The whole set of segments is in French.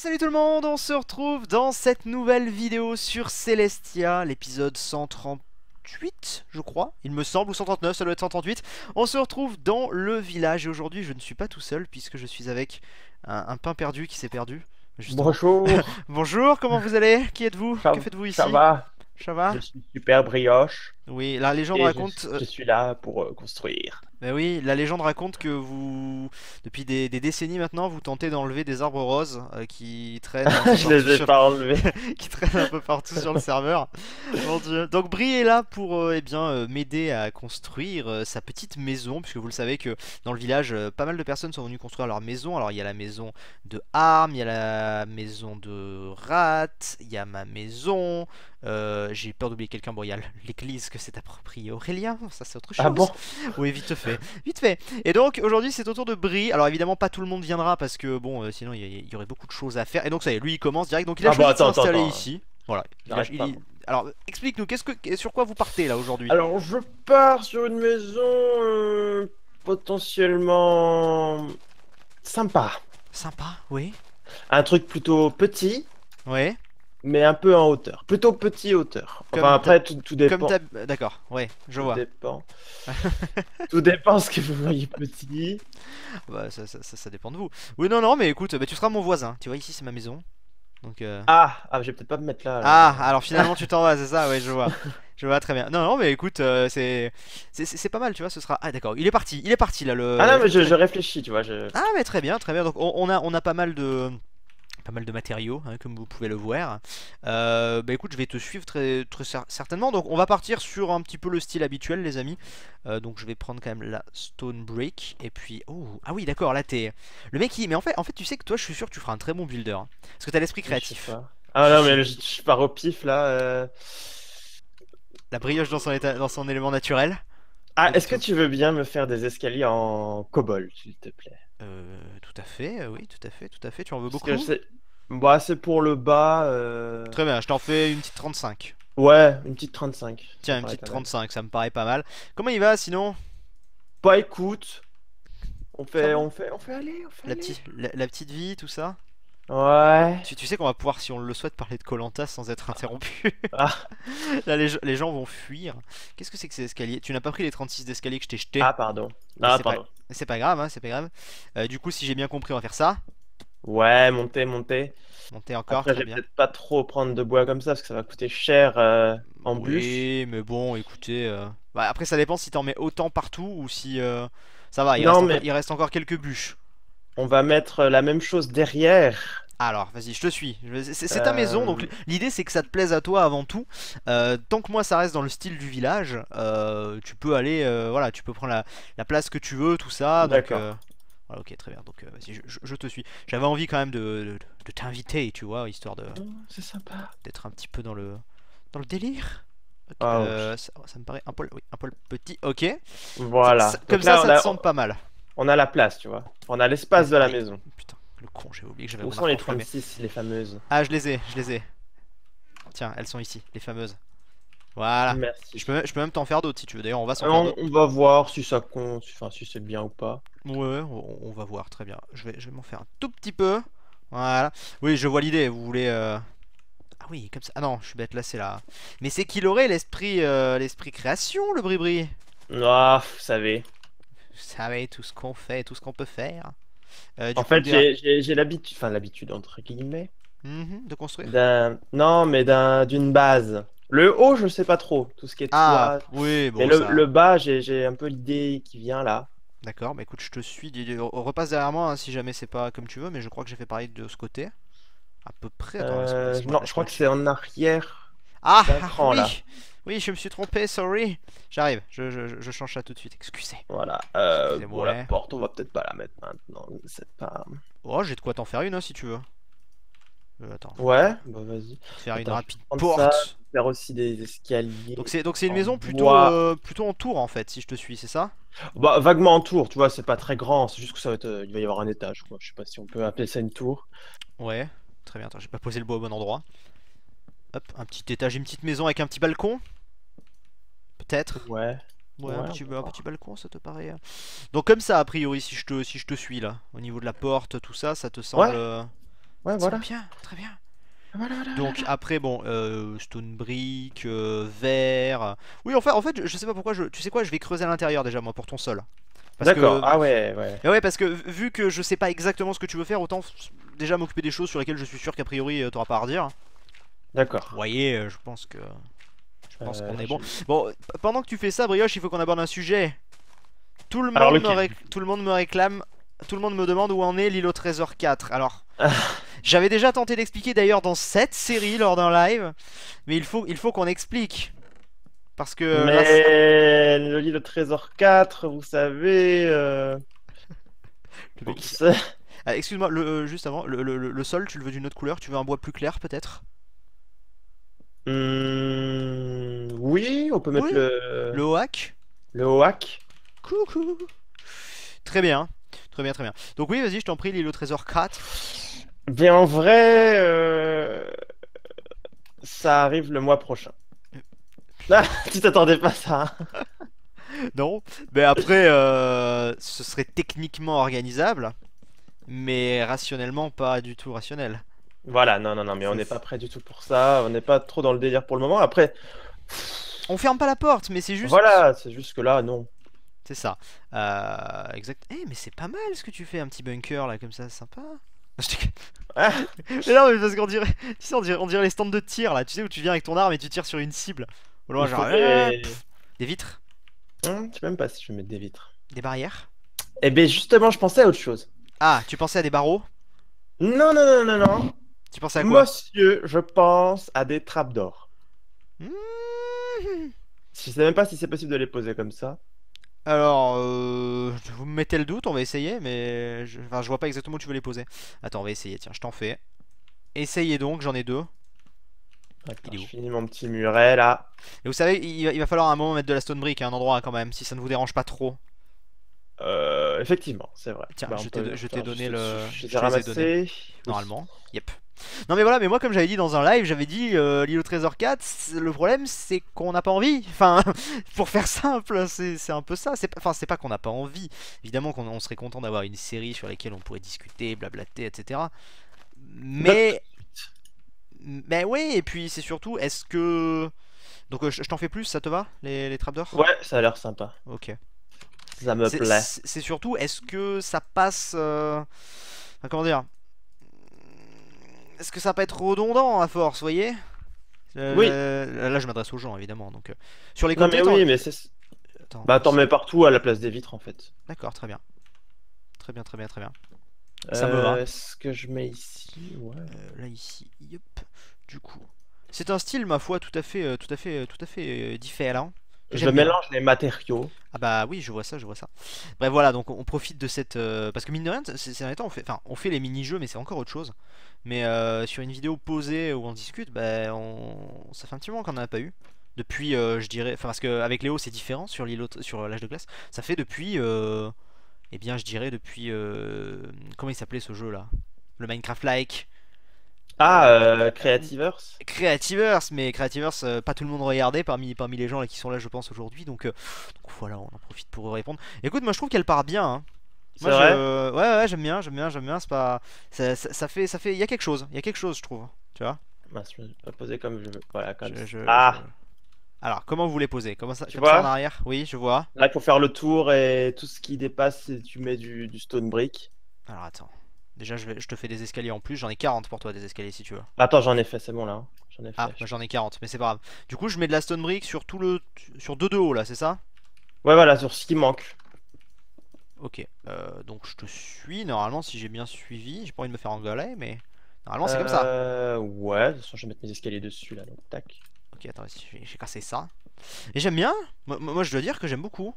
salut tout le monde, on se retrouve dans cette nouvelle vidéo sur Celestia, l'épisode 138 je crois, il me semble, ou 139, ça doit être 138. On se retrouve dans le village et aujourd'hui je ne suis pas tout seul puisque je suis avec un, pain perdu qui s'est perdu. Bonjour Bonjour, comment vous allez Qui êtes-vous Que faites-vous ici Ça va Ça va Je suis super brioche. Oui, la légende raconte. Euh, je, suis là pour euh, construire. Ben oui, la légende raconte que vous, depuis des, décennies maintenant, vous tentez d'enlever des arbres roses euh, qui traînent. je les ai pas enlevés. qui traînent un peu partout sur le serveur. Mon Dieu. Donc Brie est là pour eh bien m'aider à construire sa petite maison, puisque vous le savez que dans le village, pas mal de personnes sont venues construire leur maison. Alors il y a la maison de Arm, il y a la maison de Rat, il y a ma maison. J'ai peur d'oublier quelqu'un. Bon, il y a l'église que c'est approprié Aurélien Ça, c'est autre ah chose. Ah bon Oui, vite fait. Vite fait. Et donc, aujourd'hui, c'est au tour de Brie. Alors, évidemment, pas tout le monde viendra parce que, bon, euh, sinon, il y, aurait beaucoup de choses à faire. Et donc, ça y est, lui, il commence direct. Donc, il a ah choisi bah, ici. Voilà. alors, explique-nous, quest que, sur quoi vous partez là aujourd'hui Alors, je pars sur une maison euh, potentiellement sympa. Sympa, oui. Un truc plutôt petit. Oui mais un peu en hauteur. Plutôt petit hauteur. Enfin, après, tout, dépend. D'accord, ouais, je tout vois. Dépend. tout dépend ce que vous voyez petit. Bah, ça, ça, ça, ça, dépend de vous. Oui, non, non, mais écoute, bah, tu seras mon voisin. Tu vois, ici, c'est ma maison. Donc, euh, Ah, ah je vais peut-être pas me mettre là. Ah, alors finalement, tu t'en vas, c'est ça Ouais, je vois. je vois très bien. Non, non, mais écoute, euh, c'est c'est pas mal, tu vois. Ce sera. Ah, d'accord, il est parti, il est parti là. Le... Ah, non, mais je, réfléchis, tu vois. Je... Ah, mais très bien, très bien. Donc, on a, on a pas mal de mal de matériaux, hein, comme vous pouvez le voir. Euh, bah écoute, je vais te suivre très, très, certainement. Donc on va partir sur un petit peu le style habituel, les amis. Euh, donc je vais prendre quand même la Stone brick, Et puis... Oh, ah oui, d'accord, là t'es... Le mec, qui... Mais en fait, en fait, tu sais que toi, je suis sûr que tu feras un très bon builder. Hein, parce que t'as l'esprit créatif. Ah non, mais je, suis pars au pif, là. Euh. La brioche dans son, élément naturel. Ah, est-ce que tu veux bien me faire des escaliers en cobol, s'il te plaît tout à fait, oui, tout à fait, tout à fait. Tu en veux beaucoup bah, c'est pour le bas. Euh. Très bien, je t'en fais une petite 35. Ouais, une petite 35. Tiens, une petite 35, ça me paraît pas mal. Comment il va sinon Pas bah, écoute. On fait, on fait, aller, la, Petite, la, petite vie, tout ça Ouais. Tu, tu sais qu'on va pouvoir, si on le souhaite, parler de Colanta sans être interrompu. Ah. Là, les, gens vont fuir. Qu'est-ce que c'est que ces escaliers Tu n'as pas pris les 36 d'escalier que je t'ai jeté. Ah, pardon. ah, pardon. C'est pas grave, hein, c'est pas grave. Euh, du coup, si j'ai bien compris, on va faire ça. Ouais, monter, monter. Monter encore. Après, je vais peut-être pas trop prendre de bois comme ça parce que ça va coûter cher euh, en oui, Oui, mais bon, écoutez. Euh, bah, après, ça dépend si t'en mets autant partout ou si. Euh, ça va, il, reste mais... il reste encore quelques bûches. On va mettre la même chose derrière. Alors, vas-y, je te suis. C'est ta maison, donc l'idée c'est que ça te plaise à toi avant tout. tant que moi ça reste dans le style du village, tu peux aller, voilà, tu peux prendre la, place que tu veux, tout ça. D'accord. Ah, ok, très bien. Donc, euh, vas-y, je, te suis. J'avais envie quand même de, de, t'inviter, tu vois, histoire de. C'est sympa. D'être un petit peu dans le, dans le délire. Ah, euh, ça, me paraît un poil, oui, un petit. Ok. Voilà. comme ça, ça a, semble pas mal. On a la place, tu vois. On a l'espace de la maison. Putain, le con, j'ai oublié que j'avais. Où sont les 36, les fameuses Ah, je les ai, je les ai. Tiens, elles sont ici, les fameuses. Voilà. Merci. Je peux, je peux même t'en faire d'autres si tu veux. D'ailleurs, on va s'en on va voir si ça compte, enfin, si c'est bien ou pas. Ouais, on, va voir, très bien. Je vais, je vais m'en faire un tout petit peu. Voilà. Oui, je vois l'idée, vous voulez... Euh, ah oui, comme ça. Ah non, je suis bête, là c'est là. Mais c'est qu'il aurait l'esprit euh, l'esprit création, le bribri. Ah, vous savez. Vous savez tout ce qu'on fait, tout ce qu'on peut faire. Euh, en fait, j'ai l'habitude, enfin l'habitude entre guillemets. Mhm, de construire Non, mais d'une base. Le haut, je sais pas trop, tout ce qui est ah, Oui, bon, mais le, le bas, j'ai un peu l'idée qui vient là. D'accord, mais bah écoute, je te suis. Repasse derrière moi hein, si jamais c'est pas comme tu veux, mais je crois que j'ai fait pareil de ce côté. À peu près. Attends, euh, non, je crois que c'est en arrière. Ah, oui. oui, je me suis trompé, sorry. J'arrive, je, change ça tout de suite, excusez. Voilà, euh, la porte, on va peut-être pas la mettre maintenant. C'est pas. Oh, j'ai de quoi t'en faire une hein, si tu veux. Euh, attends. Ouais, bah vas-y. Faire une rapide porte aussi des escaliers. Donc c'est donc c'est une maison plutôt euh, plutôt en tour en fait, si je te suis, c'est ça Bah vaguement en tour, tu vois, c'est pas très grand, c'est juste que ça va euh, il va y avoir un étage quoi. Je sais pas si on peut appeler ça une tour. Ouais, très bien. Attends, j'ai pas posé le bois au bon endroit. Hop, un petit étage, une petite maison avec un petit balcon. Peut-être. Ouais. Ouais, un, petit, balcon, ça te paraît. Euh, donc comme ça, a priori, si je te, si je te suis là, au niveau de la porte, tout ça, ça te semble. Ouais, voilà. voilà. Bien, très bien. Donc après, bon, euh, stone brick, euh, vert verre. Oui, enfin, en fait, je, sais pas pourquoi. Je, tu sais quoi, je vais creuser à l'intérieur déjà, moi, pour ton sol. D'accord, ah ouais, ouais. Et eh ouais, parce que vu que je sais pas exactement ce que tu veux faire, autant déjà m'occuper des choses sur lesquelles je suis sûr qu'a priori euh, t'auras pas à redire. D'accord. Vous voyez, je pense que. Je pense qu'on est bon. Bon, pendant que tu fais ça, Brioche, il faut qu'on aborde un sujet. Tout le, monde Tout le monde me réclame tout le monde me demande où en est l'île au trésor 4. Alors, ah. j'avais déjà tenté d'expliquer d'ailleurs dans cette série lors d'un live, mais il faut, il faut qu'on explique. Parce que. Mais le l'île au trésor 4, vous savez. Euh, ah, excuse-moi, euh, juste avant, le, sol, tu le veux d'une autre couleur Tu veux un bois plus clair peut-être Hmm. Oui, on peut mettre le. Le Oak. Le Oak. Coucou Très bien. Très bien, très bien. Donc oui, vas-y, je t'en prie, l'île au trésor Krat. Bien, en vrai, euh, ça arrive le mois prochain. Euh, là, tu t'attendais pas à ça. Hein. non, mais après, euh, ce serait techniquement organisable, mais rationnellement pas du tout rationnel. Voilà, non, non, non, mais on n'est pas prêt du tout pour ça, on n'est pas trop dans le délire pour le moment. Après, on ferme pas la porte, mais c'est juste. Voilà, c'est juste que là, non. C'est ça. Euh, exact. Eh, mais c'est pas mal ce que tu fais, un petit bunker là, comme ça, sympa. Ah. mais non, mais parce qu'on dirait, on dirait, les stands de tir là, tu sais, où tu viens avec ton arme et tu tires sur une cible. Au loin, genre. Euh, des vitres hein, Je sais même pas si je vais mettre des vitres. Des barrières Eh ben justement, je pensais à autre chose. Ah, tu pensais à des barreaux Non, non, non, non, non. Tu pensais à quoi Monsieur, je pense à des trappes d'or. Mmh. Je sais même pas si c'est possible de les poser comme ça. Alors, euh, vous me mettez le doute, on va essayer, mais je, vois pas exactement où tu veux les poser. Attends, on va essayer, tiens, je t'en fais. Essayez donc, j'en ai deux. je finis mon petit muret là. Et vous savez, il, va falloir un moment mettre de la stone brick à hein, un endroit hein, quand même, si ça ne vous dérange pas trop. Euh, effectivement, c'est vrai. Tiens, bah, je t'ai donné le. Je les normalement, yep. Non mais voilà, mais moi comme j'avais dit dans un live, j'avais dit euh, l'île trésor 4, le problème c'est qu'on n'a pas envie. Enfin, pour faire simple, c'est un peu ça. Enfin, c'est pas qu'on n'a pas envie. Évidemment qu'on serait content d'avoir une série sur laquelle on pourrait discuter, blablater, etc. Mais... Mais oui, et puis c'est surtout, est-ce que... Donc euh, je, t'en fais plus, ça te va, les, les d'or Ouais, ça a l'air sympa. Ok. Ça me plaît. C'est surtout, est-ce que ça passe... Euh, comment dire est-ce que ça va être redondant à force, vous voyez euh, oui. Là, je m'adresse aux gens, évidemment. Donc, euh, sur les côtés. oui, mais Attends, bah, t'en mets partout à la place des vitres, en fait. D'accord, très bien. Très bien, très bien, très bien. Euh, ça me va. Est-ce que je mets ici ouais. Là, ici. Du coup. C'est un style, ma foi, tout à fait, tout à fait, tout à fait différent. Je mélange les matériaux. Ah bah oui, je vois ça, je vois ça. Bref, bah voilà, donc on profite de cette... Euh, parce que mine de rien, ces on fait, on fait les mini-jeux, mais c'est encore autre chose. Mais euh, sur une vidéo posée où on discute, bah, on... ça fait un petit moment qu'on n'en a pas eu. Depuis, euh, je dirais... Enfin, parce qu'avec Léo, c'est différent sur sur l'âge de glace. Ça fait depuis... Eh bien, je dirais depuis... Comment il s'appelait ce jeu-là Le Minecraft-like ah, euh, euh Creative Earth, mais Creative euh, pas tout le monde regardait parmi, parmi les gens qui sont là, je pense, aujourd'hui. Euh, donc, voilà, on en profite pour répondre. Écoute, moi je trouve qu'elle part bien. Hein. vrai je... Ouais, ouais, j'aime bien, j'aime bien, j'aime bien. C'est pas. Ça, fait. ça fait... Il y a quelque chose, il y a quelque chose, je trouve. Tu vois bah, Je vais poser comme je veux. Voilà, comme ah Alors, comment vous les poser Comment ça, tu vois en arrière Oui, je vois. Là, il faut faire le tour et tout ce qui dépasse, tu mets du stone brick. Alors, attends. Déjà, je, te fais des escaliers en plus. J'en ai 40 pour toi, des escaliers si tu veux. Attends, j'en ai fait, c'est bon là. Hein. J'en ai ah, fait. Ah, j'en ai 40, mais c'est pas grave. Du coup, je mets de la stone brick sur tout le. sur deux de haut là, c'est ça Ouais, voilà, sur ce qui manque. Ok, euh, donc je te suis. Normalement, si j'ai bien suivi, j'ai pas envie de me faire engueuler, mais. Normalement, c'est comme ça. Euh, ouais, de toute façon, je vais mettre mes escaliers dessus là, donc tac. Ok, attends, j'ai cassé ça. Et j'aime bien. Moi, moi, je dois dire que j'aime beaucoup.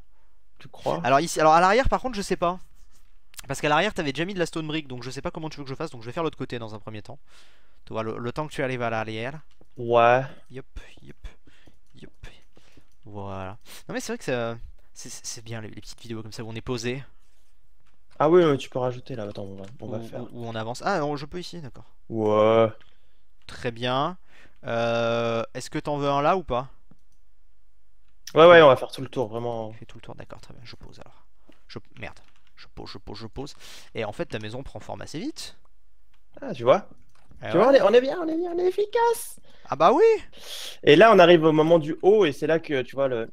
Tu crois Alors, ici, alors à l'arrière, par contre, je sais pas. Parce qu'à l'arrière, t'avais déjà mis de la stone brick, donc je sais pas comment tu veux que je fasse, donc je vais faire l'autre côté dans un premier temps. Tu vois, le, temps que tu arrives à l'arrière. Ouais. Yop, yop, yop. Voilà. Non mais c'est vrai que c'est bien les, petites vidéos comme ça où on est posé. Ah oui, tu peux rajouter là, attends, on va, faire. Où, on avance. Ah, je peux ici, d'accord. Ouais. Très bien. Euh, Est-ce que t'en veux un là ou pas Ouais, ouais, on va faire tout le tour, vraiment. Fais tout le tour, d'accord, très bien. Je pose alors. Je... Merde, je pose, je pose, je pose. Et en fait, ta maison prend forme assez vite. Ah, tu vois Tu vois, on est, bien, on est bien, on est efficace Ah bah oui Et là, on arrive au moment du haut, et c'est là que, tu vois, le...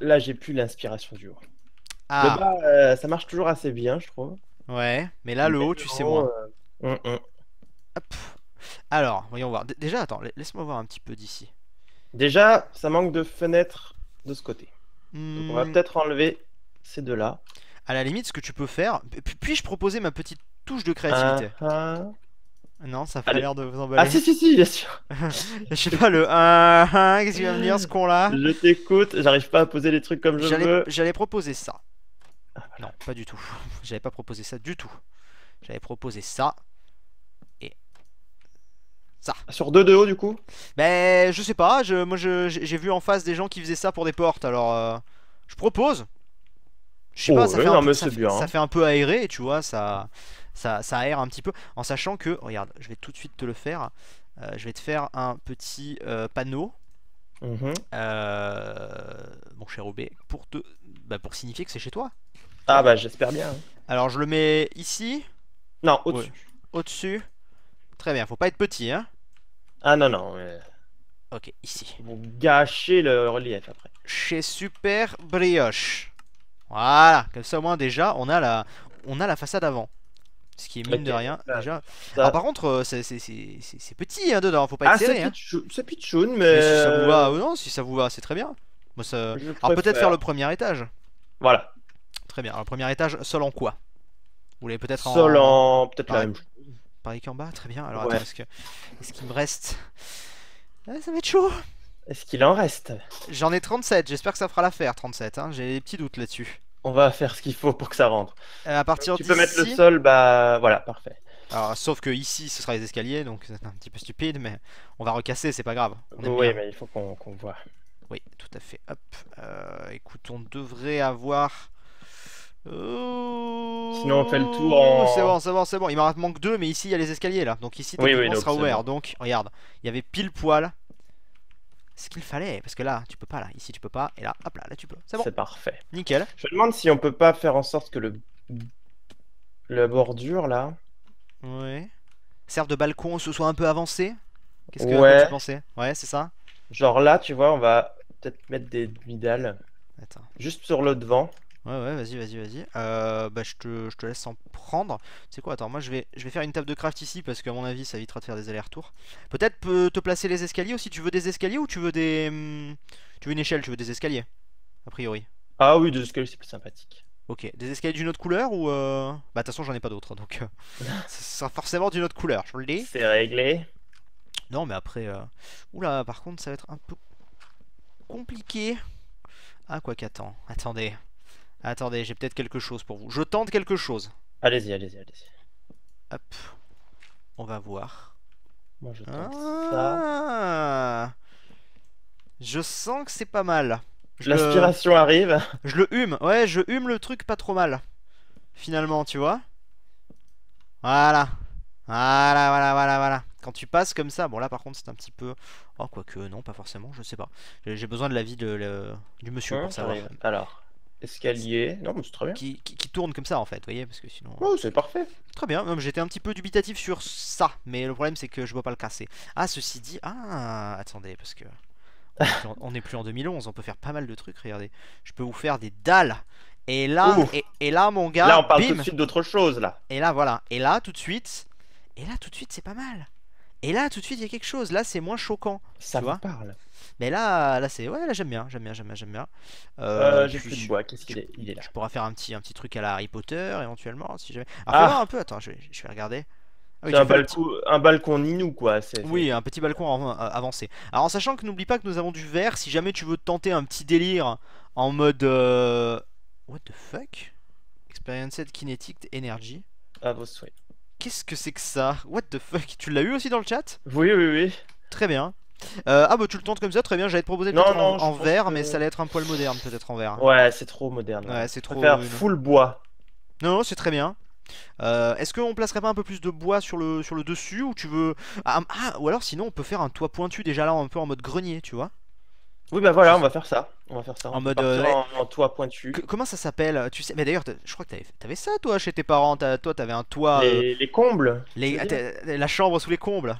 là, j'ai plus l'inspiration du haut. Ah. Euh, ça marche toujours assez bien, je trouve. Ouais, mais là, le, haut, tu sais moins. Euh, mm, mm. Alors, voyons voir. déjà, attends, laisse-moi voir un petit peu d'ici. Déjà, ça manque de fenêtres de ce côté. on va hmm. peut-être enlever ces deux-là à la limite, ce que tu peux faire. Puis-je proposer ma petite touche de créativité ah, ah. Non, ça fait l'air de vous ah, emballer. Ah, si, si, si, bien sûr. je sais pas, le 1, qu'est-ce qu'il va venir ce con-là Je t'écoute, j'arrive pas à poser les trucs comme je veux. J'allais proposer ça. Non, pas du tout. J'avais pas proposé ça du tout. J'avais proposé ça. Et. Ça. Sur 2 de haut, du coup Ben, je sais pas. Je, moi, j'ai vu en face des gens qui faisaient ça pour des portes, alors. Euh, je propose. Je sais pas, ça, fait ça, fait, un peu aéré, tu vois, ça, ça, aère un petit peu. En sachant que, regarde, je vais tout de suite te le faire. Euh, je vais te faire un petit euh, panneau. Mhm. Euh, mon cher OB, pour, te, bah, pour signifier que c'est chez toi. Ah bah j'espère bien. Hein. Alors je le mets ici. Non, au-dessus. Au-dessus. Très bien, faut pas être petit, hein. Ah non, non. Ok, ici. vont gâcher le relief après. Chez Super Brioche. Voilà, comme ça au moins déjà on a la, on a la façade avant. Ce qui est mine de rien déjà. Alors ah, par contre, euh, c'est petit hein, dedans, faut pas ah, être ah, C'est hein. mais... si ça vous va, euh, euh, non, si ça vous va, c'est très bien. Alors peut-être faire le premier étage. Voilà. Très bien. Alors premier étage, sol en quoi Vous voulez peut-être en. Sol en. Peut-être la même chose. Pareil qu'en bas, très bien. Alors attends, est-ce qu'il me reste. Ah, ça va être chaud est-ce qu'il en reste J'en ai 37, j'espère que ça fera l'affaire, 37. Hein. J'ai des petits doutes là-dessus. On va faire ce qu'il faut pour que ça rentre. Euh, à partir tu peux mettre le sol, bah voilà, parfait. Alors, sauf que ici, ce sera les escaliers, donc c'est un petit peu stupide, mais on va recasser, c'est pas grave. oui, mais il faut qu'on voit. Oui, tout à fait. Hop. Euh, écoute, on devrait avoir... Euh, Sinon, on fait le tour en... C'est bon, c'est bon, c'est bon. Il m'en manque deux, mais ici, il y a les escaliers, là. Donc ici, oui, sera ouvert. Donc, regarde, il y avait pile poil ce qu'il fallait. Parce que là, tu peux pas, là. Ici, tu peux pas. Et là, hop là, là, tu peux. C'est bon. C'est parfait. Nickel. Je me demande si on peut pas faire en sorte que le. La bordure, là. Ouais. Serve de balcon, ce soit un peu avancé. Qu'est-ce que tu pensais Ouais, c'est ça. Genre là, tu vois, on va peut-être mettre des midales. Attends Juste sur le devant. Ouais, ouais, vas-y, vas-y, vas-y. Euh, bah, je te, laisse s'en prendre. Tu sais quoi Attends, moi, je vais, je vais faire une table de craft ici parce qu'à mon avis, ça évitera de faire des allers-retours. Peut-être peut te placer les escaliers aussi. Tu veux des escaliers ou tu veux des. Hmm, tu veux une échelle Tu veux des escaliers A priori. Ah oui, des escaliers, c'est plus sympathique. Ok, des escaliers d'une autre couleur ou. Euh... Bah, de toute façon, j'en ai pas d'autres donc. ça euh, sera forcément d'une autre couleur, je vous le dis. C'est réglé. Non, mais après. Euh, oula, par contre, ça va être un peu compliqué. Ah, quoi qu'attends. Attendez. Attendez, j'ai peut-être quelque chose pour vous. Je tente quelque chose. Allez-y, allez-y, allez-y. Hop. On va voir. Moi, je tente ça. Ah. Je sens que c'est pas mal. L'aspiration arrive. Je le hume. Ouais, je hume le truc pas trop mal. Finalement, tu vois. Voilà. Voilà, voilà, voilà, voilà. Quand tu passes comme ça, bon là par contre c'est un petit peu... Oh quoique non, pas forcément, je sais pas. J'ai besoin de l'avis de, du monsieur hein, pour savoir. Alors. Escalier. Non, c'est très bien. Qui, tourne comme ça en fait, vous voyez, parce que sinon. Oh, c'est parfait. Euh, très bien. J'étais un petit peu dubitatif sur ça, mais le problème c'est que je ne vois pas le casser. Ah, ceci dit, ah, attendez, parce que on n'est plus en 2011, on peut faire pas mal de trucs. Regardez, je peux vous faire des dalles. Et là, et, là, mon gars. Là, on parle tout de suite d'autre chose là. Et là, voilà. Et là, tout de suite. Et là, tout de suite, c'est pas mal. Et là, tout de suite, il y a quelque chose. Là, c'est moins choquant. Ça me parle. Mais là, là c'est ouais, là j'aime bien, j'aime bien, j'aime bien, j'aime bien. Euh, euh, j'ai de Qu'est-ce pourrais faire un petit, un petit truc à la Harry Potter éventuellement, si jamais. Alors, ah. un peu. Attends, je vais, regarder. Ah un, balcon, petit... un balcon ninou quoi. oui, un petit balcon euh, avancé. Alors en sachant que n'oublie pas que nous avons du verre, si jamais tu veux tenter un petit délire en mode... What the fuck Experienced Kinetic Energy. Ah, vos souhaits. Qu'est-ce que c'est que ça What the fuck Tu l'as eu aussi dans le chat Oui, oui, oui. Très bien. Euh, ah bah tu le tentes comme ça, très bien, j'allais te proposer en, vert mais ça allait être un poil moderne peut-être en vert Ouais, c'est trop moderne. Ouais, c'est trop... Faire full bois. Non, c'est très bien. Euh, est-ce qu'on placerait pas un peu plus de bois sur le, sur le dessus ou tu veux... Ah, ah, ou alors sinon on peut faire un toit pointu déjà là un peu en mode grenier, tu vois oui, bah voilà, on va faire ça. On va faire ça. En mode. Euh, en, toit pointu. comment ça s'appelle euh, Tu sais, mais d'ailleurs, je crois que t'avais, avais ça, toi, chez tes parents. toi, t'avais un toit. Les, euh, combles. Ah, la chambre sous les combles.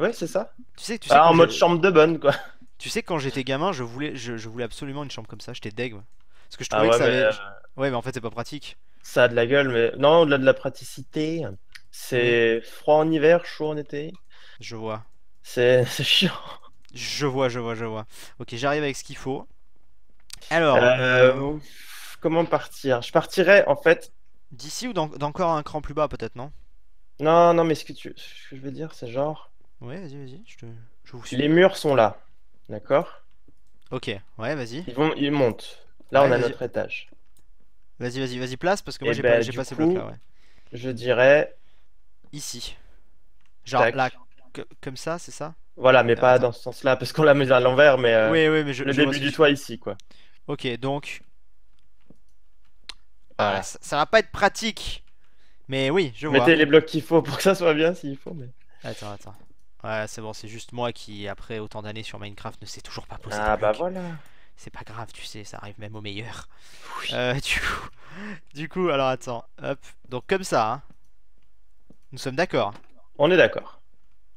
Ouais, c'est ça. Tu sais, tu bah, sais. Ah, en mode chambre de bonne, quoi. Tu sais, quand j'étais gamin, je voulais, je, voulais absolument une chambre comme ça. J'étais deg. Parce que je ah trouvais que ça avait. Ouais, mais en fait, c'est pas pratique. Ça a de la gueule, mais non, au-delà de la praticité, c'est froid en hiver, chaud en été. Je vois. c'est chiant. Je vois, je vois, je vois. Ok, j'arrive avec ce qu'il faut. Alors. Euh, euh, comment partir Je partirais en fait. D'ici ou d'encore un cran plus bas, peut-être, non Non, non, mais ce que, je veux dire, c'est genre. Oui, vas-y, vas-y, je, te... vous Les murs sont là, d'accord Ok, ouais, vas-y. Ils, vont... Ils montent. Là, on a notre étage. Vas-y, vas-y, vas-y, place, parce que moi, eh j'ai pas, ben, ces blocs-là, ouais. Je dirais. Ici. Genre, là, comme ça, c'est ça voilà, mais pas dans ce sens-là, parce qu'on l'a mis à l'envers, mais, euh, oui, oui, mais je, le début du toit ici, quoi. Ok, donc... Ah ah, ça, va pas être pratique, mais oui, je vois. Mettez les blocs qu'il faut pour que ça soit bien, s'il faut, mais... Attends, attends. Ouais, c'est bon, c'est juste moi qui, après autant d'années sur Minecraft, ne sais toujours pas poser Ah bah voilà C'est pas grave, tu sais, ça arrive même au meilleur. Euh, du coup... Du coup, alors attends, hop. Donc comme ça, hein. Nous sommes d'accord On est d'accord.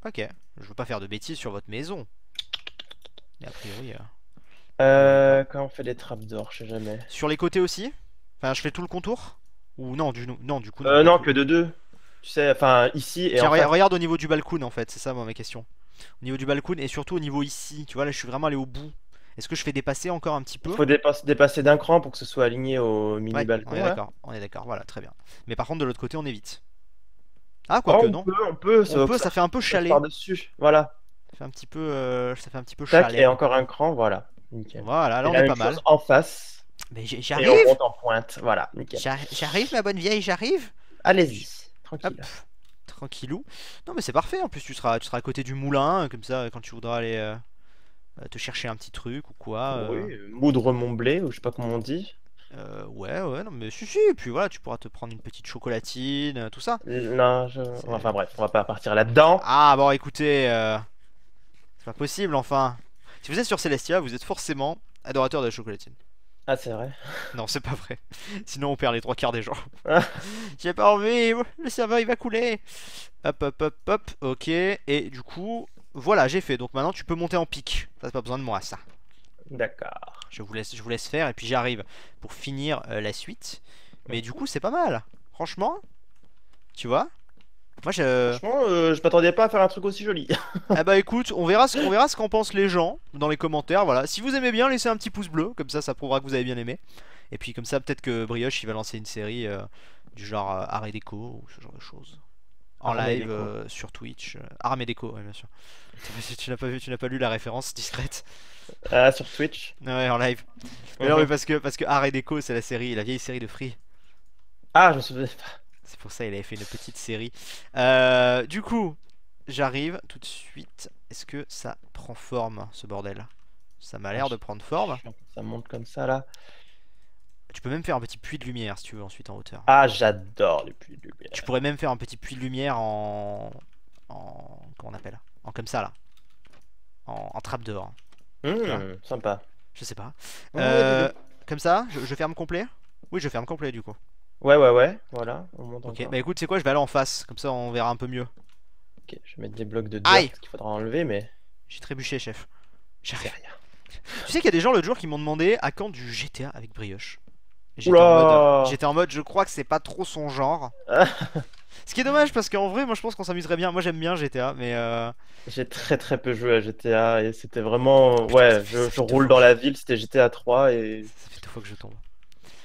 Ok, je veux pas faire de bêtises sur votre maison. a priori. Euh... euh quand on fait des d'or, je sais jamais. Sur les côtés aussi Enfin, je fais tout le contour Ou non, du, non, du coup. Non, euh, non, que de deux. Tu sais, enfin, ici et. regarde, au niveau du balcon en fait, c'est ça ma question. Au niveau du balcon et surtout au niveau ici. Tu vois, là, je suis vraiment allé au bout. Est-ce que je fais dépasser encore un petit peu Il faut dépasser, d'un cran pour que ce soit aligné au mini balcon. on est d'accord, on est d'accord, voilà, très bien. Mais par contre, de l'autre côté, on évite. Ah, quoi que, oh, on non. Peut, ça, fait un peu chalet. Par-dessus, voilà. Ça fait un petit peu, euh, ça fait un petit peu Et encore un cran, voilà. Voilà, là on, est pas mal. En face. Mais j'arrive. Et on monte en pointe, voilà. J'arrive, ma bonne vieille, j'arrive. Allez-y, tranquille. Hop. Tranquillou. Non, mais c'est parfait. En plus, tu seras, tu seras à côté du moulin, comme ça, quand tu voudras aller euh, te chercher un petit truc ou quoi. Oui, euh. moudre mon blé, ou je sais pas comment on dit. Euh, ouais, ouais, non, mais si, si, puis voilà, tu pourras te prendre une petite chocolatine, euh, tout ça. Non, je... enfin bref, on va pas partir là-dedans. Ah, bon, écoutez, euh, c'est pas possible, enfin. Si vous êtes sur Celestia, vous êtes forcément adorateur de la chocolatine. Ah, c'est vrai Non, c'est pas vrai. Sinon, on perd les trois quarts des gens. Ah. J'ai pas envie, le serveur il va couler. Hop, hop, hop, hop, ok. Et du coup, voilà, j'ai fait. Donc maintenant, tu peux monter en pic. c'est pas besoin de moi, ça. D'accord. Je vous laisse, je vous laisse faire et puis j'arrive pour finir euh, la suite. Mais du coup, c'est pas mal. Franchement, tu vois. Moi, je. Franchement, euh, je m'attendais pas à faire un truc aussi joli. ah bah écoute, on verra ce qu'on verra ce qu'en pensent les gens dans les commentaires. Voilà. Si vous aimez bien, laissez un petit pouce bleu, comme ça, ça prouvera que vous avez bien aimé. Et puis comme ça, peut-être que Brioche, il va lancer une série euh, du genre Arrêt Déco ou ce genre de choses en live euh, sur Twitch. Euh, Armée Déco, bien sûr. tu n'as pas vu, tu n'as pas lu la référence discrète. Ah, sur Twitch Ouais, en live. non, mais parce que, parce que et c'est la série, la vieille série de Free. Ah, je me souviens pas. C'est pour ça, il avait fait une petite série. Euh, du coup, j'arrive tout de suite. Est-ce que ça prend forme, ce bordel Ça m'a l'air ah, de prendre forme. Ça monte comme ça, là peux même faire un petit puits de lumière si tu veux ensuite en hauteur. Ah, j'adore les puits de lumière. Tu pourrais même faire un petit puits de lumière en. en... Comment on appelle En comme ça là. En, trappe dehors. Hmm, sympa. Je sais pas. Euh, comme ça je... ferme complet Oui, je ferme complet du coup. Ouais, ouais, ouais. Voilà. On ok, bah écoute, c'est quoi Je vais aller en face. Comme ça, on verra un peu mieux. Ok, je vais mettre des blocs de dirt qu'il faudra enlever, mais. J'ai trébuché, chef. J'ai rien. Tu sais qu'il y a des gens l'autre jour qui m'ont demandé à quand du GTA avec brioche. J'étais en, mode, je crois que c'est pas trop son genre. Ce qui est dommage parce qu'en vrai, moi je pense qu'on s'amuserait bien. Moi j'aime bien GTA, mais. Euh, J'ai très très peu joué à GTA et c'était vraiment. ouais, je, roule dans la ville, c'était GTA 3 et. Ça fait deux fois que je tombe.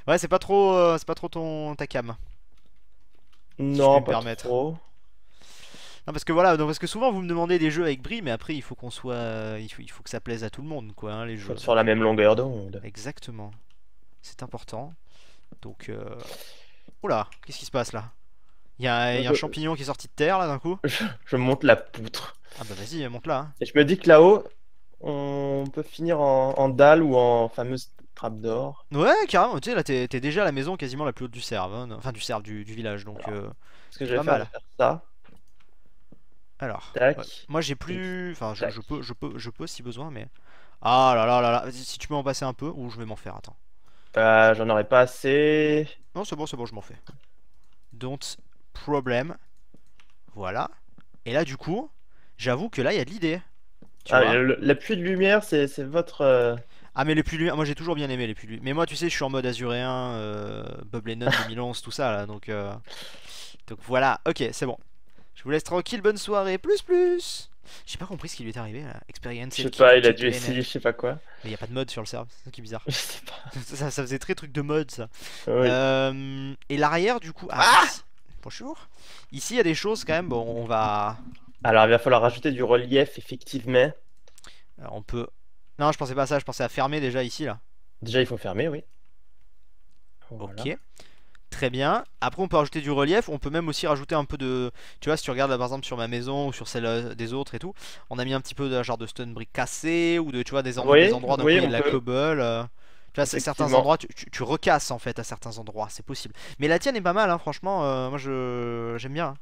Ouais, c'est pas trop, euh, c'est pas trop ton ta cam. Non, pas trop. Non parce que voilà, parce que souvent vous me demandez des jeux avec bris, mais après il faut qu'on soit, il faut, il faut que ça plaise à tout le monde quoi, hein, les jeux. Sur la même longueur d'onde. Exactement. C'est important. Donc. Euh... Oula, qu'est-ce qui se passe là Il y a, un euh, champignon qui est sorti de terre là d'un coup je, monte la poutre. Ah bah vas-y, monte là. Hein. Et je me dis que là-haut, on peut finir en, dalle ou en fameuse trappe d'or. Ouais, carrément, tu sais, là t'es déjà à la maison quasiment la plus haute du cerf, hein. enfin du cerf du, village donc. Euh, Parce que faire ça. Alors, moi j'ai plus. Enfin, je, peux, je, peux, je peux si besoin, mais. Ah là là là là, si tu peux en passer un peu, ou je vais m'en faire, attends. Euh, J'en aurais pas assez. Non, c'est bon, c'est bon, je m'en fais. Donc, problème. Voilà. Et là, du coup, j'avoue que là, il y a de l'idée. Ah, la pluie de lumière, c'est votre. Euh, ah, mais les pluies de lumière, moi j'ai toujours bien aimé les pluies de Mais moi, tu sais, je suis en mode azuréen, euh, Bob Lennon 2011, tout ça là. Donc, euh, donc voilà, ok, c'est bon. Je vous laisse tranquille, bonne soirée, plus plus j'ai pas compris ce qui lui est arrivé là. Euh, Experience. Je sais pas, il a dû essayer, je sais pas quoi. Mais y a pas de mode sur le serve, c'est ça qui est bizarre. Je pas. ça, faisait très truc de mode ça. Ah euh, et l'arrière du coup. Ah, ah Bonjour. Ici il y a des choses quand même, bon on va. Alors il va falloir rajouter du relief effectivement. Alors, euh, on peut. Non, je pensais pas à ça, je pensais à fermer déjà ici là. Déjà il faut fermer, oui. Ok. Très bien. Après, on peut ajouter du relief. On peut même aussi rajouter un peu de. Tu vois, si tu regardes par exemple sur ma maison ou sur celle euh, des autres et tout, on a mis un petit peu de genre de stone brick cassé ou de tu vois des, endroits dans il y a de la cobble. Euh. Tu vois, c'est certains endroits, tu, recasses en fait à certains endroits, c'est possible. Mais la tienne est pas mal, hein, franchement. Euh, moi, je j'aime bien. Hein.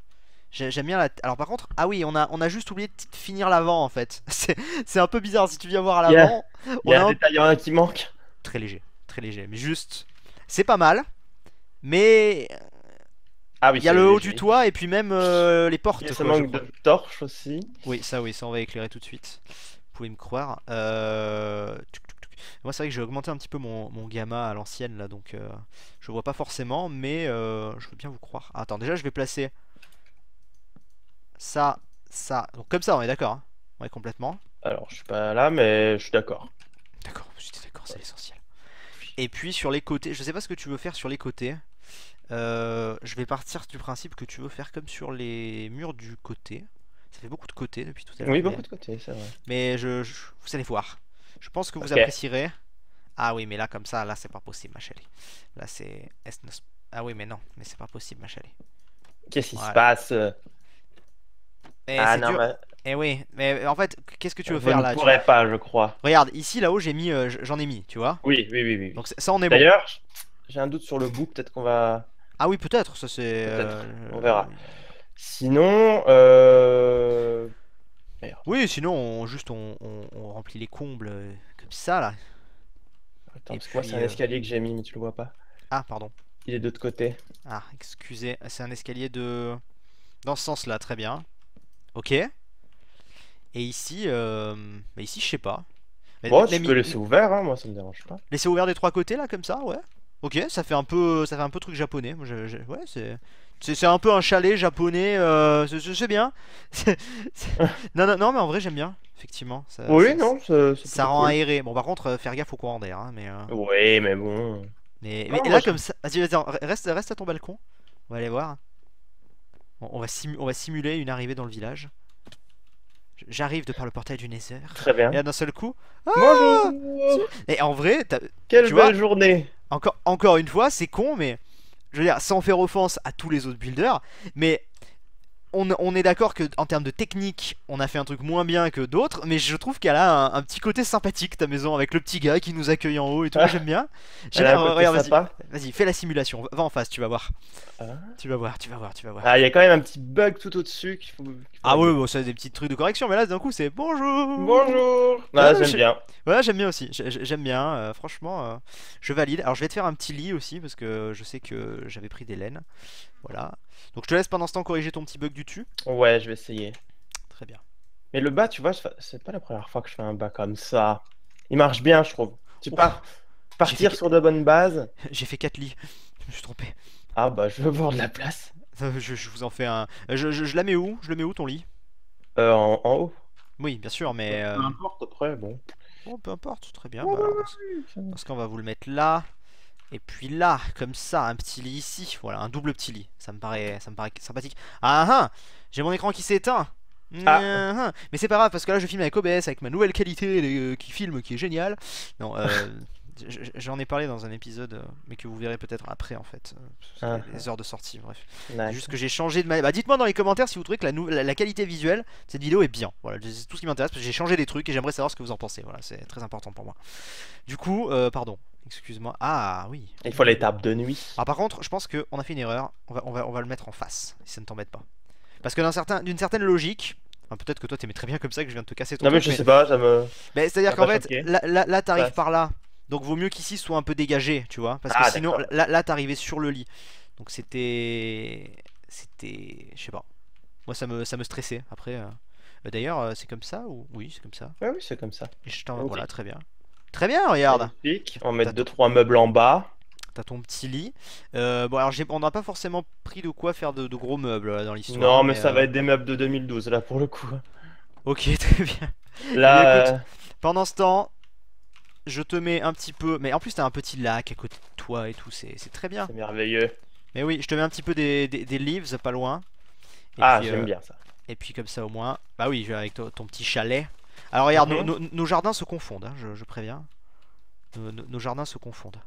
J'aime bien la. Alors par contre, ah oui, on a, on a juste oublié de finir l'avant en fait. C'est un peu bizarre si tu viens voir à l'avant. Il y a, un... qui manque. Très léger, très léger, mais juste. C'est pas mal, mais ah il y a le haut du toit et puis même euh, les portes. ça manque de torches aussi. Oui, ça oui, ça on va éclairer tout de suite. Vous pouvez me croire. Euh, Moi c'est vrai que j'ai augmenté un petit peu mon, mon gamma à l'ancienne là, donc euh, je vois pas forcément, mais je veux bien vous croire. Ah, attends, déjà je vais placer ça, ça. Donc comme ça, on est d'accord. Hein on complètement. Alors je suis pas là, mais je suis d'accord. D'accord, suis d'accord, c'est l'essentiel. Et puis sur les côtés, je sais pas ce que tu veux faire sur les côtés. Euh, je vais partir du principe que tu veux faire comme sur les murs du côté. Ça fait beaucoup de côtés depuis tout à l'heure. Oui, beaucoup de côtés, c'est vrai. Mais je, vous allez voir. Je pense que vous apprécierez. Ah oui, mais là, comme ça, là, c'est pas possible, ma chérie. Là, c'est. Ah oui, mais non, mais c'est pas possible, ma chérie. Qu'est-ce qui se passe euh, et eh, ah mais... Eh oui, mais en fait, qu'est-ce que tu veux faire là Je ne pourrais pas, je crois. Regarde, ici là-haut, j'ai mis, euh, j'en ai mis, tu vois. Oui, oui, oui, oui. Donc ça, on est bon. D'ailleurs, j'ai un doute sur le bout. Peut-être qu'on va. Ah oui, peut-être. Ça c'est. Euh, euh, on verra. Sinon, oui, sinon, on, juste on, remplit les combles comme ça là. Attends, parce que moi c'est un escalier que j'ai mis, mais tu le vois pas. Ah, pardon. Il est de l'autre côté. Ah, excusez, c'est un escalier de. Dans ce sens là, très bien. Ok. Et ici, mais euh, bah ici, je sais pas. Mais tu peux laisser ouvert, hein, moi ça me dérange pas. Laisser ouvert des trois côtés là, comme ça, ouais. Ok, ça fait un peu, ça fait un peu truc japonais. ouais, c'est. C'est un peu un chalet japonais, euh... c'est bien. non, non, non, mais en vrai j'aime bien, effectivement. Ça, oui, non, ça, rend aéré. Bon, par contre, euh, faire gaffe au courant d'air. Hein, mais, euh. Oui, mais bon. Mais, là, comme ça. Vas-y, vas reste, reste à ton balcon. On va aller voir on, va simuler une arrivée dans le village. J'arrive de par le portail du Nether. Très bien. Et d'un seul coup. Ah Bonjour Et en vrai, Quelle belle journée encore, encore une fois, c'est con, mais. Je veux dire, sans faire offense à tous les autres builders, mais on, est d'accord que en termes de technique, on a fait un truc moins bien que d'autres, mais je trouve qu'elle a un, petit côté sympathique ta maison avec le petit gars qui nous accueille en haut et tout. Ah. J'aime bien. vas-y, fais la simulation, va en face, tu vas voir. Ah. Tu vas voir, tu vas voir, tu vas voir. Ah, il y a quand même un petit bug tout au-dessus Ah oui, bon, ça des petits trucs de correction, mais là d'un coup c'est bonjour. Bonjour. j'aime bien. Ouais, j'aime bien aussi. J'aime bien. Euh, franchement, euh, je valide. Alors je vais te faire un petit lit aussi parce que je sais que j'avais pris des laines. Voilà. Donc je te laisse pendant ce temps corriger ton petit bug du tu. Ouais, je vais essayer. Très bien. Mais le bas, tu vois, c'est pas la première fois que je fais un bas comme ça. Il marche bien, je trouve. Tu pars partir sur de bonnes bases. J'ai fait 4 lits. Je me suis trompé. Ah bah, je veux voir de la place. Euh, je, vous en fais un. Je, je, la mets où Je le mets où ton lit euh, en, haut. Oui, bien sûr, mais. Peu euh, importe après, bon. Bon, oh, peu importe, très bien. parce ah, bah, qu'on va vous le mettre là. Et puis là, comme ça, un petit lit ici. Voilà, un double petit lit. Ça me paraît, ça me paraît sympathique. Ah ah, ah J'ai mon écran qui s'éteint ah. Ah, ah. Mais c'est pas grave parce que là je filme avec OBS avec ma nouvelle qualité euh, qui filme qui est géniale. Non, euh, j'en ai parlé dans un épisode euh, mais que vous verrez peut-être après en fait. Les heures de sortie, bref. Juste que j'ai changé de ma... Bah dites-moi dans les commentaires si vous trouvez que la, la, la qualité visuelle de cette vidéo est bien. Voilà, c'est tout ce qui m'intéresse parce que j'ai changé des trucs et j'aimerais savoir ce que vous en pensez. Voilà, c'est très important pour moi. Du coup, pardon, Excuse-moi. Ah oui. Il faut l'étape de nuit. Ah, par contre, je pense qu'on a fait une erreur. On va, on va, le mettre en face, si ça ne t'embête pas. Parce que d'une certaine logique, peut-être que toi t'aimais très bien comme ça que je viens de te casser ton Non, mais je sais pas, ça me. Mais c'est à dire qu'en fait, là, là, t'arrives par là. Donc vaut mieux qu'ici soit un peu dégagé, tu vois. Parce ah, que sinon, là, là t'arrivais sur le lit. Donc c'était. C'était. Je sais pas. Moi ça me, ça me stressait. Après. Euh, bah, d'ailleurs, euh, c'est comme ça ou. Oui, c'est comme ça. Ouais, oui, c'est comme ça. je t'en. Voilà, très bien. Très bien, regarde. On va mettre 2-3 meubles en bas. T'as ton petit lit. Euh, bon, alors on n'a pas forcément pris de quoi faire de, gros meubles euh, dans l'histoire. Non, mais, ça va euh, être des meubles de 2012 là pour le coup. Ok, très bien. Là, eh pendant ce temps, je te mets un petit peu. Mais en plus, t'as un petit lac à côté de toi et tout, c'est très bien. C'est merveilleux. Mais oui, je te mets un petit peu des, des, leaves pas loin. ah, j'aime bien ça. Et puis comme ça au moins. Bah oui, je vais avec ton petit chalet. Alors regarde, mhm. nos, jardins se confondent, hein, je, préviens. Nos, jardins se confondent.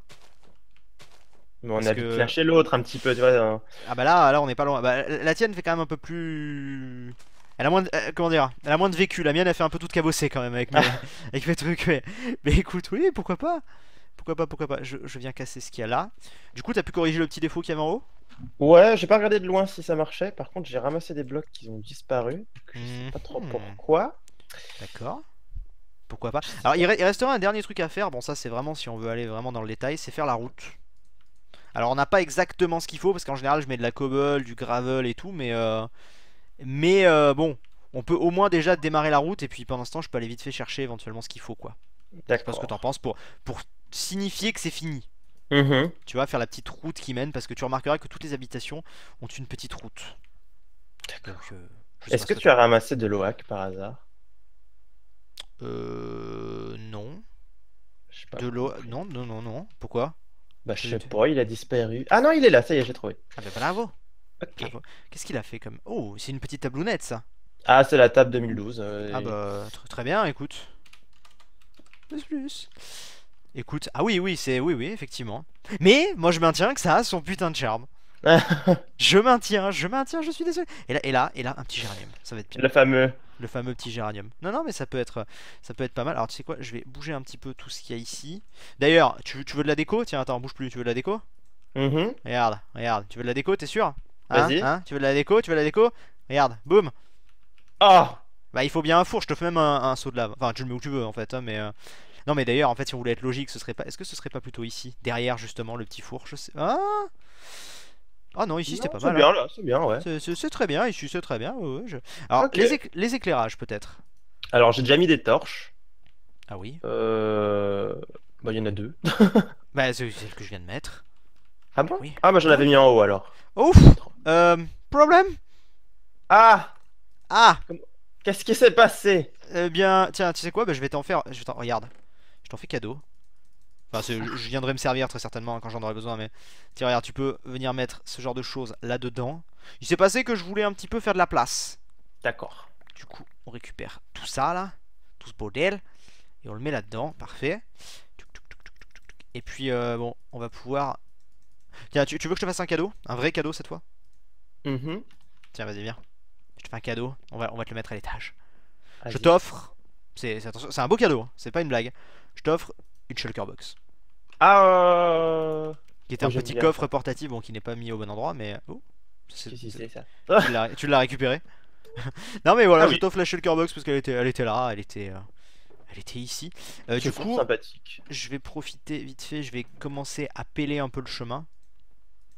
Mais on a vu chercher l'autre un petit peu, tu vois. Ah bah là, là on est pas loin. Bah, la tienne fait quand même un peu plus. Elle a moins de... Euh, comment dire Elle a moins de vécu. La mienne, a fait un peu toute cabossée quand même avec mes, ah. avec mes trucs. Mais... écoute, oui, pourquoi pas Pourquoi pas, pourquoi pas je, je, viens casser ce qu'il y a là. Du coup, t'as pu corriger le petit défaut qu'il y avait en haut Ouais, j'ai pas regardé de loin si ça marchait. Par contre, j'ai ramassé des blocs qui ont disparu. Je sais mhm. pas trop pourquoi. D'accord. Pourquoi pas Alors il, restera un dernier truc à faire, bon ça c'est vraiment si on veut aller vraiment dans le détail, c'est faire la route. Alors on n'a pas exactement ce qu'il faut parce qu'en général je mets de la cobble, du gravel et tout, mais, euh, mais euh, bon, on peut au moins déjà démarrer la route et puis pendant ce temps je peux aller vite fait chercher éventuellement ce qu'il faut quoi. D'accord. Je ce que t'en penses pour, pour signifier que c'est fini. Mm-hmm. Tu vas faire la petite route qui mène parce que tu remarqueras que toutes les habitations ont une petite route. D'accord. Euh, Est-ce que, que tu as ramassé de l'OAC par hasard euh. Non. de l'eau. Non, non, non, non. Pourquoi Bah, je sais pas, il a disparu. Ah non, il est là, ça y est, j'ai trouvé. Ah, bah, bravo Qu'est-ce qu'il a fait comme. Oh, c'est une petite tablounette, ça Ah, c'est la table 2012. Euh, ah, bah, très bien, écoute. Plus, plus. Écoute, ah oui, oui, c'est. Oui, oui, effectivement. Mais moi, je maintiens que ça a son putain de charme. je maintiens, je maintiens, je suis désolé. Et là, et là, et là, un petit géranium, ça va être bien. Le fameux. Le fameux petit géranium. Non, non, mais ça peut être, ça peut être pas mal. Alors tu sais quoi, je vais bouger un petit peu tout ce qu'il y a ici. D'ailleurs, tu, tu, veux de la déco Tiens, attends, bouge plus. Tu veux de la déco mm-hmm. Regarde, regarde. Tu veux de la déco T'es sûr hein Vas-y. Hein tu veux de la déco Tu veux la déco Regarde, boum. Oh bah il faut bien un four. Je te fais même un, saut de lave. Enfin, tu le mets où tu veux en fait, hein, mais. Euh. Non mais d'ailleurs en fait si on voulait être logique ce serait pas est-ce que ce serait pas plutôt ici derrière justement le petit four je sais ah ah non, ici c'était pas mal. C'est bien hein. là, c'est bien, ouais. C'est très bien, ici c'est très bien. Alors, les, éclairages peut-être Alors, j'ai déjà mis des torches. Ah oui Euh. Bah, il y en a deux. bah, c'est celle que je viens de mettre. Ah bon Ah, bah, j'en avais mis en haut alors. Ouf Euh. Problème Ah Ah Qu'est-ce qui s'est passé Eh bien, tiens, tu sais quoi Bah, je vais t'en faire. Je Regarde. Je t'en fais cadeau. Enfin, je viendrai me servir très certainement hein, quand j'en aurai besoin, mais tiens, regarde, tu peux venir mettre ce genre de choses là-dedans. Il s'est passé que je voulais un petit peu faire de la place. D'accord. Du coup, on récupère tout ça là, tout ce bordel, et on le met là-dedans, parfait. Et puis, euh, bon, on va pouvoir... Tiens, tu, veux que je te fasse un cadeau Un vrai cadeau cette fois Mhm. Tiens, vas-y, viens. Je te fais un cadeau, on va, on va te le mettre à l'étage. Je t'offre... C'est un beau cadeau, hein, c'est pas une blague. Je t'offre une shulker box. Ah euh, Qui était un petit coffre portatif, bon qui n'est pas mis au bon endroit, mais. Oh si, c'est ça. Tu l'as récupéré Non mais voilà, ah je oui. flashé le Curbox parce qu'elle était, elle était là, elle était. Euh, elle était ici. Euh, du coup, sympathique. je vais profiter vite fait, je vais commencer à péler un peu le chemin.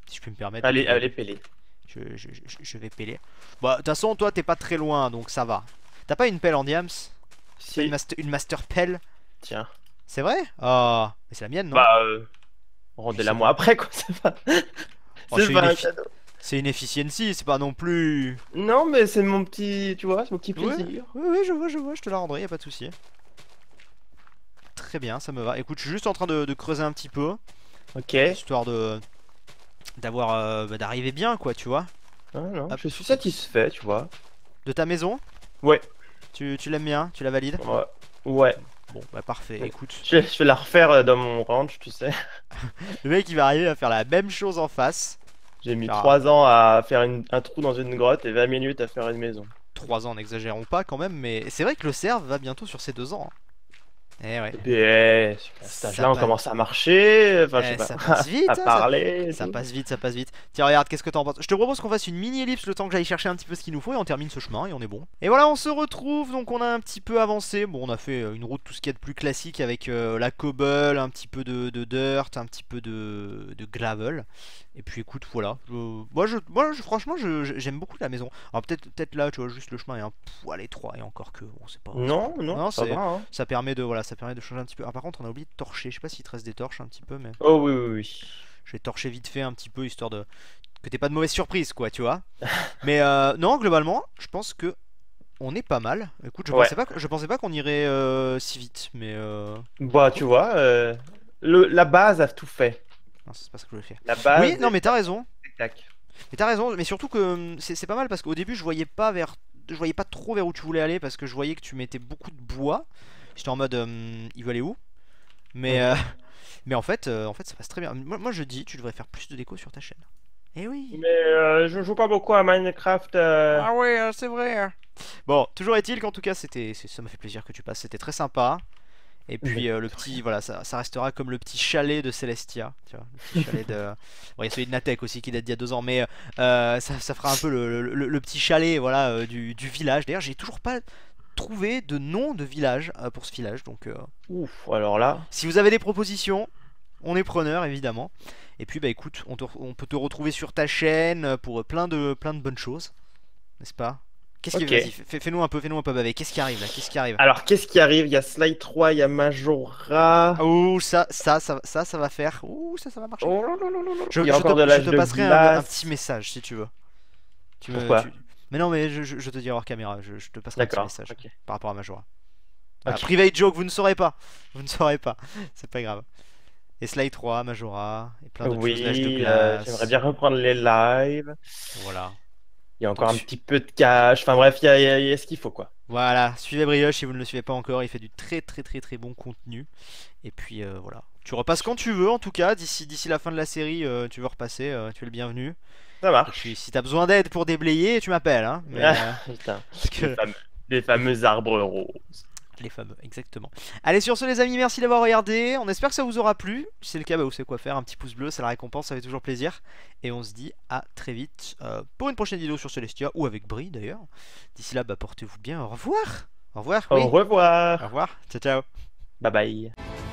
Si je peux me permettre. Allez, allez peler Je, vais peler Bah, de toute façon, toi, t'es pas très loin, donc ça va. T'as pas une pelle en diams si. une master pelle Tiens. C'est vrai Oh, mais c'est la mienne, non Bah, euh, rendez-la moi après, quoi, oh, c'est pas C'est une efficiency, c'est pas non plus. Non, mais c'est mon petit, tu vois, c'est mon petit plaisir. Oui, oui, je vois, je vois, je te la rendrai, y a pas de souci. Très bien, ça me va. Écoute, je suis juste en train de, creuser un petit peu. Ok. Histoire de d'avoir euh, bah, d'arriver bien, quoi, tu vois. Ah, non, je suis satisfait, tu vois. De ta maison Ouais. Tu, tu l'aimes bien, tu la valides Ouais. ouais. Bon, bah parfait, écoute. Je, vais la refaire euh, dans mon ranch, tu sais. le mec, il va arriver à faire la même chose en face. J'ai mis 3 ah. ans à faire un trou dans une grotte et 20 minutes à faire une maison. 3 ans, n'exagérons pas quand même, mais c'est vrai que le cerf va bientôt sur ses 2 ans. Hein. Eh et ouais. eh, là on commence à marcher, enfin, je eh, sais pas. Hein, ça passe vite, à parler. Ça... passe vite, ça passe vite. Tiens, regarde, qu'est-ce que t'en penses Je te propose qu'on fasse une mini ellipse le temps que j'aille chercher un petit peu ce qu'il nous faut et on termine ce chemin et on est bon. Et voilà, on se retrouve, donc on a un petit peu avancé. Bon, on a fait euh, une route tout ce qu'il y a de plus classique avec euh, la cobble, un petit peu de, de dirt, un petit peu de, de gravel. Et puis écoute, voilà. Euh, moi, je, moi je, franchement, j'aime beaucoup la maison. Alors peut-être peut là, tu vois, juste le chemin est un poil étroit et encore que, bon, sait pas. Non, non, c'est ça, hein. ça permet de voilà, ça permet de changer un petit peu. Ah, par contre, on a oublié de torcher. Je sais pas s'il te reste des torches un petit peu, mais. Oh oui, oui, oui. Je vais torcher vite fait un petit peu histoire de que t'aies pas de mauvaise surprise, quoi, tu vois. mais euh, non, globalement, je pense que on est pas mal. Écoute, je pensais pas, je pensais pas qu'on irait euh, si vite, mais. Bah, tu vois, le, la base a tout fait. Non, c'est pas ça que je voulais faire. La base oui, non, mais t'as raison. Mais t'as raison, mais surtout que hum, c'est pas mal parce qu'au début je voyais pas vers, je voyais pas trop vers où tu voulais aller parce que je voyais que tu mettais beaucoup de bois. J'étais en mode, hum, il veut aller où Mais, euh, mais en fait, euh, en fait, ça passe très bien. Moi, je dis, tu devrais faire plus de déco sur ta chaîne. Eh oui. Mais euh, je joue pas beaucoup à Minecraft. Ah ouais, c'est vrai. Hein. Bon, toujours est-il qu'en tout cas, c'était, ça m'a fait plaisir que tu passes. C'était très sympa. Et puis euh, le petit, voilà, ça, restera comme le petit chalet de Celestia. le chalet de... il y a celui de Natec aussi qui date d'il y a deux ans, mais euh, ça, fera un peu le, petit chalet voilà, euh, du, village. D'ailleurs, j'ai toujours pas trouvé de nom de village pour ce village. Donc, Ouf, alors là. Si vous avez des propositions, on est preneur évidemment. Et puis, bah écoute, on, on peut te retrouver sur ta chaîne pour plein de, plein de bonnes choses. N'est-ce pas Qu'est-ce qui fais-nous un peu, fais-nous un peu baver. Qu'est-ce qui arrive là Alors, qu'est-ce qui arrive Il y a Sly 3, il y a Majora. Ouh, ça, ça, ça, ça, ça va faire. Ouh, ça, ça va marcher. je, te, passerai un, petit message si tu veux. Pourquoi Mais non, mais je, te dis hors caméra. Je, te passerai un petit message par rapport à Majora. private joke, vous ne saurez pas. Vous ne saurez pas. C'est pas grave. Et slide 3, Majora, et plein d'autres choses. Oui, euh, j'aimerais bien reprendre les lives. Voilà. Il y a encore un petit peu de cash. Enfin bref, il y a, ce qu'il faut quoi. Voilà, suivez Brioche si vous ne le suivez pas encore. Il fait du très très très très bon contenu. Et puis euh, voilà. Tu repasses quand tu veux en tout cas. D'ici d'ici la fin de la série, euh, tu veux repasser. Euh, tu es le bienvenu. Ça marche. puis, si t'as besoin d'aide pour déblayer, tu m'appelles. Hein. les, fameux, arbres roses les fameux, exactement. Allez, sur ce, les amis, merci d'avoir regardé. On espère que ça vous aura plu. Si c'est le cas, bah, vous savez quoi faire. Un petit pouce bleu, ça la récompense, ça fait toujours plaisir. Et on se dit à très vite euh, pour une prochaine vidéo sur Celestia ou avec Brie d'ailleurs. D'ici là, bah, portez-vous bien. Au revoir. Au revoir. Au revoir. Au revoir. Ciao, ciao. Bye bye.